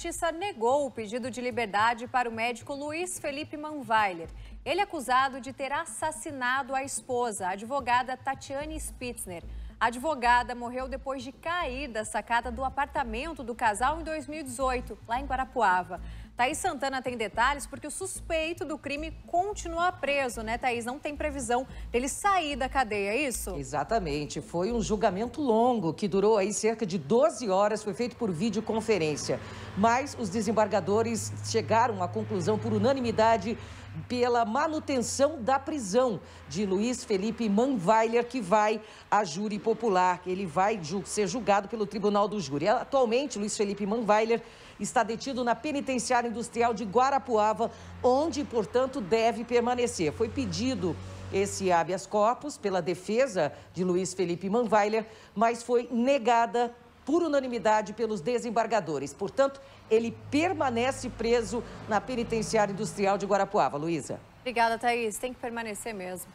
Justiça negou o pedido de liberdade para o médico Luiz Felipe Manweiler. Ele é acusado de ter assassinado a esposa, a advogada Tatiane Spitzner. A advogada morreu depois de cair da sacada do apartamento do casal em 2018, lá em Guarapuava. Thaís Santana tem detalhes porque o suspeito do crime continua preso, né, Thaís? Não tem previsão dele sair da cadeia, é isso? Exatamente. Foi um julgamento longo que durou aí cerca de 12 horas, foi feito por videoconferência. Mas os desembargadores chegaram à conclusão por unanimidade pela manutenção da prisão de Luiz Felipe Manweiler, que vai a júri popular. Ele vai ser julgado pelo Tribunal do Júri. Atualmente, Luiz Felipe Manweiler está detido na penitenciária industrial de Guarapuava, onde, portanto, deve permanecer. Foi pedido esse habeas corpus pela defesa de Luiz Felipe Manweiler, mas foi negada por unanimidade pelos desembargadores. Portanto, ele permanece preso na penitenciária industrial de Guarapuava. Luísa. Obrigada, Thaís. Tem que permanecer mesmo.